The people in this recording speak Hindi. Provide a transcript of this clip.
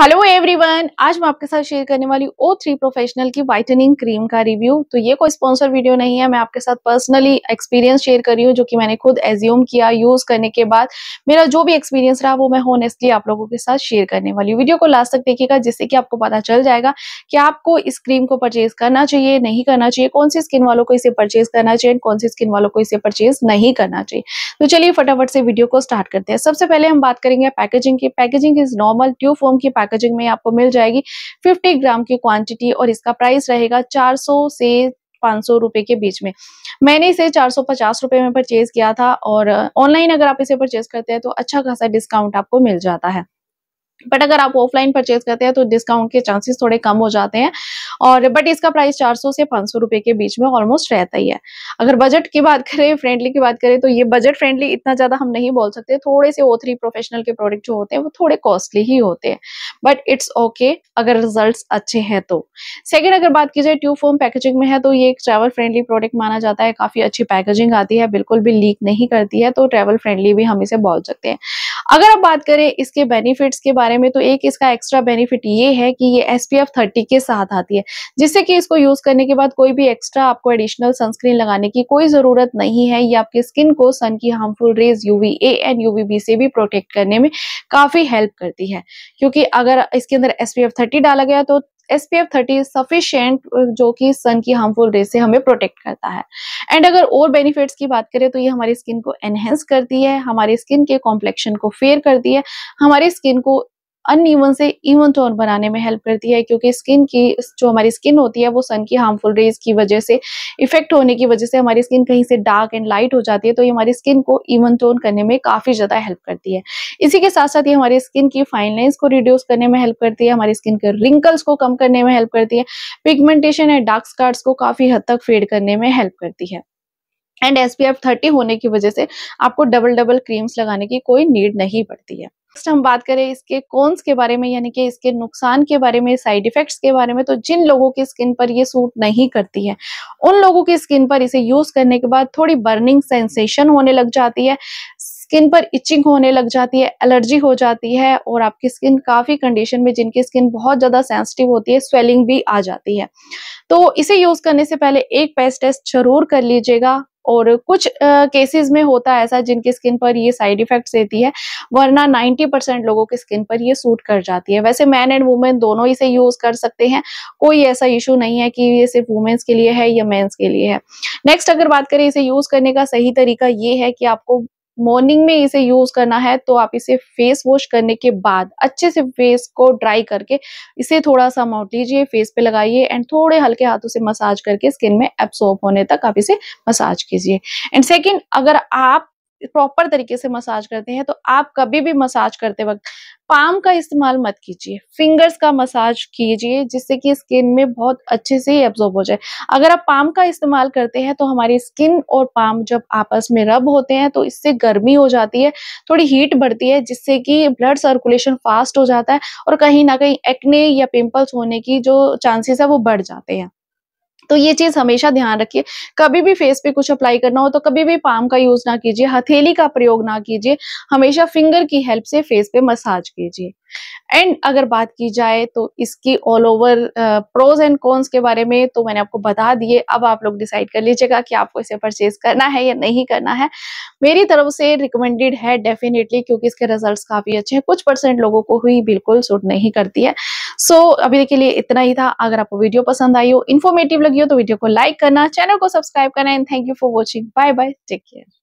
हेलो एवरीवन आज मैं आपके साथ शेयर करने वाली ओ थ्री प्रोफेशनल की वाइटनिंग क्रीम का रिव्यू तो ये कोई स्पॉन्सर वीडियो नहीं है मैं आपके साथ पर्सनली एक्सपीरियंस शेयर कर रही हूँ जो कि मैंने खुद एज्यूम किया यूज करने के बाद मेरा जो भी एक्सपीरियंस रहा वो मैं होनेस्टली आप लोगों के साथ शेयर करने वाली हूँ वीडियो को लास्ट तक देखिएगा जिससे कि आपको पता चल जाएगा कि आपको इस क्रीम को परचेज करना चाहिए नहीं करना चाहिए कौन सी स्किन वालों को इसे परचेज करना चाहिए कौन सी स्किन वालों को इसे परचेज नहीं करना चाहिए तो चलिए फटाफट से वीडियो को स्टार्ट करते हैं सबसे पहले हम बात करेंगे पैकेजिंग की packaging is normal tube form की पैकेजिंग में आपको मिल जाएगी फिफ्टी ग्राम की क्वांटिटी और इसका प्राइस रहेगा चार से पाँच सौ के बीच में मैंने इसे चार सौ पचास रुपये में परचेज किया था और ऑनलाइन अगर आप इसे परचेज करते हैं तो अच्छा खासा डिस्काउंट आपको मिल जाता है बट अगर आप ऑफलाइन परचेज करते हैं तो डिस्काउंट के चांसेस थोड़े कम हो जाते हैं और बट इसका प्राइस 400 से 500 रुपए के बीच में ऑलमोस्ट रहता ही है अगर बजट की बात करें फ्रेंडली की बात करें तो ये बजट फ्रेंडली इतना ज्यादा हम नहीं बोल सकते थोड़े से ओ प्रोफेशनल के प्रोडक्ट जो होते हैं वो थोड़े कॉस्टली ही होते हैं बट इट्स ओके अगर रिजल्ट अच्छे हैं तो सेकेंड अगर बात की जाए ट्यूब फोम पैकेजिंग में है तो ये एक ट्रैवल फ्रेंडली प्रोडक्ट माना जाता है काफी अच्छी पैकेजिंग आती है बिल्कुल भी लीक नहीं करती है तो ट्रैवल फ्रेंडली भी हम इसे बोल सकते हैं अगर आप बात करें इसके बेनिफिट्स के बारे बारे में तो एक इसका एक्स्ट्रा बेनिफिट ये है कि ये एस पी एफ थर्टी के साथ आती है जिससे कि इसको यूज करने के बाद कोई भी एक्स्ट्रा आपको एडिशनल सनस्क्रीन लगाने की कोई जरूरत नहीं है ये आपके स्किन को सन की harmful rays UV A and B से भी प्रोटेक्ट करने में काफी हेल्प करती है क्योंकि अगर इसके अंदर एस पी एफ थर्टी डाला गया तो S P F thirty sufficient जो कि सन की हार्मफुल रे से हमें प्रोटेक्ट करता है एंड अगर और बेनिफिट्स की बात करें तो ये हमारी स्किन को एनहेंस करती है हमारी स्किन के कॉम्प्लेक्शन को फेयर करती है हमारी स्किन को ईवन से इवन टोन बनाने में हेल्प करती है क्योंकि स्किन की जो हमारी स्किन होती है वो सन की हार्मफुल रेज की वजह से इफेक्ट होने की वजह से हमारी स्किन कहीं से डार्क एंड लाइट हो जाती है तो ये हमारी स्किन को इवन टोन करने में काफ़ी ज़्यादा हेल्प करती है इसी के साथ साथ ये हमारी स्किन की फाइन को रिड्यूस करने में हेल्प करती है हमारी स्किन के रिंकल्स को कम करने में हेल्प करती है पिगमेंटेशन एंड डार्क स्कार्स को काफ़ी हद तक फेड करने में हेल्प करती है and S P F thirty होने की वजह से आपको डबल डबल क्रीम्स लगाने की कोई नीड नहीं पड़ती है नेक्स्ट हम बात करें इसके कोन्स के बारे में यानी कि इसके नुकसान के बारे में साइड इफेक्ट्स के बारे में तो जिन लोगों की स्किन पर ये सूट नहीं करती है उन लोगों की स्किन पर इसे यूज करने के बाद थोड़ी बर्निंग सेंसेशन होने लग जाती है स्किन पर इचिंग होने लग जाती है एलर्जी हो जाती है और आपकी स्किन काफ़ी कंडीशन में जिनकी स्किन बहुत ज़्यादा सेंसिटिव होती है स्वेलिंग भी आ जाती है तो इसे यूज़ करने से पहले एक पेस्ट टेस्ट जरूर कर लीजिएगा और कुछ केसेस में होता है ऐसा जिनकी स्किन पर ये साइड इफेक्ट्स देती है वरना 90 परसेंट लोगों की स्किन पर ये सूट कर जाती है वैसे मैन एंड वुमेन दोनों इसे यूज कर सकते हैं कोई ऐसा इशू नहीं है कि ये सिर्फ वुमेन्स के लिए है या मेन्स के लिए है नेक्स्ट अगर बात करें इसे यूज करने का सही तरीका ये है कि आपको मॉर्निंग में इसे यूज करना है तो आप इसे फेस वॉश करने के बाद अच्छे से फेस को ड्राई करके इसे थोड़ा सा अमाउंट लीजिए फेस पे लगाइए एंड थोड़े हल्के हाथों से मसाज करके स्किन में एब्सॉर्ब होने तक आप इसे मसाज कीजिए एंड सेकेंड अगर आप प्रॉपर तरीके से मसाज करते हैं तो आप कभी भी मसाज करते वक्त पाम का इस्तेमाल मत कीजिए फिंगर्स का मसाज कीजिए जिससे कि स्किन में बहुत अच्छे से एब्जॉर्ब हो जाए अगर आप पाम का इस्तेमाल करते हैं तो हमारी स्किन और पाम जब आपस में रब होते हैं तो इससे गर्मी हो जाती है थोड़ी हीट बढ़ती है जिससे कि ब्लड सर्कुलेशन फास्ट हो जाता है और कहीं ना कहीं एक्ने या पिम्पल्स होने की जो चांसेस है वो बढ़ जाते हैं तो ये चीज हमेशा ध्यान रखिए कभी भी फेस पे कुछ अप्लाई करना हो तो कभी भी पाम का यूज ना कीजिए हथेली का प्रयोग ना कीजिए हमेशा फिंगर की हेल्प से फेस पे मसाज कीजिए एंड अगर बात की जाए तो इसकी all over pros and cons के बारे में तो मैंने आपको बता दिए अब आप लोग डिसाइड कर लीजिएगा कि आपको इसे परचेज करना है या नहीं करना है मेरी तरफ से रिकमेंडेड है डेफिनेटली क्योंकि इसके रिजल्ट काफी अच्छे हैं कुछ परसेंट लोगों को ही बिल्कुल सूट नहीं करती है सो so, अभी के लिए इतना ही था अगर आपको वीडियो पसंद आई हो इन्फॉर्मेटिव लगी हो तो वीडियो को लाइक करना चैनल को सब्सक्राइब करना and thank you for watching bye bye take care